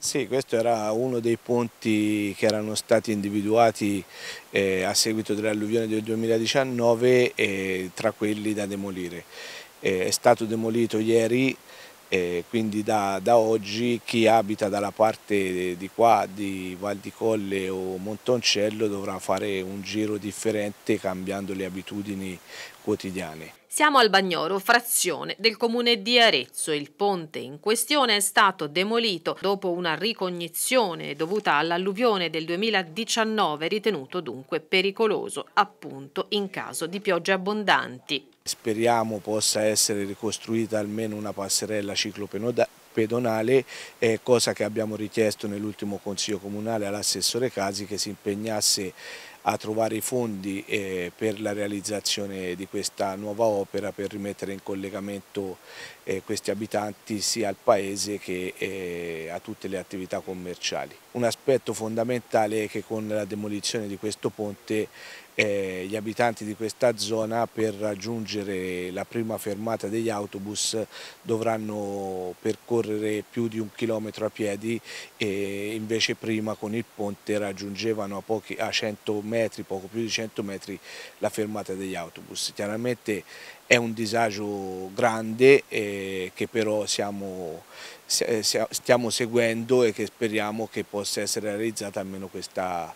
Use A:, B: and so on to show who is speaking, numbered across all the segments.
A: Sì, questo era uno dei ponti che erano stati individuati eh, a seguito dell'alluvione del 2019 eh, tra quelli da demolire. Eh, è stato demolito ieri, eh, quindi da, da, oggi chi abita dalla parte eh, di qua, di Val di Colle o Montoncello dovrà fare un giro differente cambiando le abitudini quotidiane.
B: Siamo al Bagnoro, frazione del comune di Arezzo. Il ponte in questione è stato demolito dopo una ricognizione dovuta all'alluvione del 2019, ritenuto dunque pericoloso, appunto in caso di piogge abbondanti.
A: Speriamo possa essere ricostruita almeno una passerella ciclopedonale pedonale, eh, cosa che abbiamo richiesto nell'ultimo Consiglio Comunale all'assessore Casi che si impegnasse a trovare i fondi eh, per la realizzazione di questa nuova opera per rimettere in collegamento eh, questi abitanti sia al paese che eh, a tutte le attività commerciali. Un aspetto fondamentale è che con la demolizione di questo ponte eh, gli abitanti di questa zona per raggiungere la prima fermata degli autobus dovranno percorrere più di un chilometro a piedi e invece prima con il ponte raggiungevano a, pochi, a 100 metri, poco più di 100 metri la fermata degli autobus. Chiaramente è un disagio grande eh, che però siamo, stiamo seguendo e che speriamo che possa essere realizzata almeno questa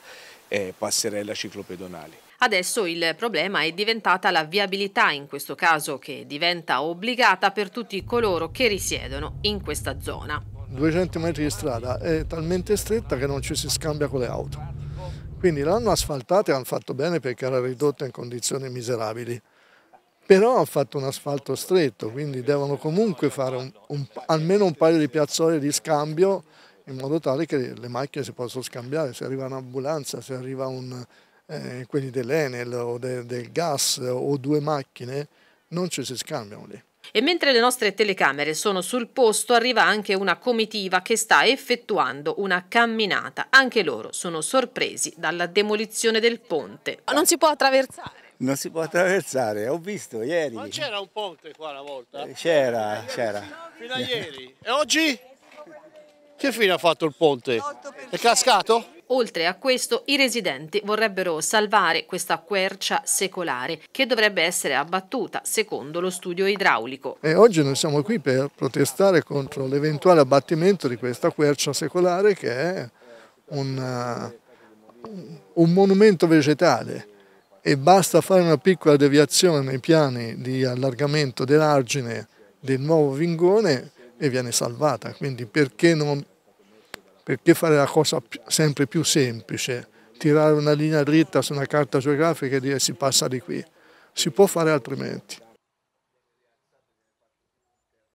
A: eh, passerella ciclopedonale.
B: Adesso il problema è diventata la viabilità in questo caso che diventa obbligata per tutti coloro che risiedono in questa zona.
C: 200 metri di strada è talmente stretta che non ci si scambia con le auto. Quindi l'hanno asfaltata e hanno fatto bene perché era ridotta in condizioni miserabili. Però hanno fatto un asfalto stretto, quindi devono comunque fare un, un, almeno un paio di piazzole di scambio in modo tale che le macchine si possano scambiare, se arriva un'ambulanza, se arriva un, eh, quelli dell'Enel o de, del gas o due macchine, non ci si scambiano lì.
B: E mentre le nostre telecamere sono sul posto arriva anche una comitiva che sta effettuando una camminata. Anche loro sono sorpresi dalla demolizione del ponte. Non si può attraversare?
A: Non si può attraversare, ho visto ieri. Ma c'era
B: un ponte qua una volta?
A: Eh, c'era, c'era. Fino a
B: ieri. E oggi?
A: Che fine ha fatto il ponte?
B: È cascato? Oltre a questo, i residenti vorrebbero salvare questa quercia secolare che dovrebbe essere abbattuta secondo lo studio idraulico.
C: E oggi noi siamo qui per protestare contro l'eventuale abbattimento di questa quercia secolare che è un, eh, un monumento vegetale e basta fare una piccola deviazione nei piani di allargamento dell'argine del nuovo vingone e viene salvata. Quindi perché non perché fare la cosa sempre più semplice, tirare una linea dritta su una carta geografica e dire si passa di qui. Si può fare altrimenti.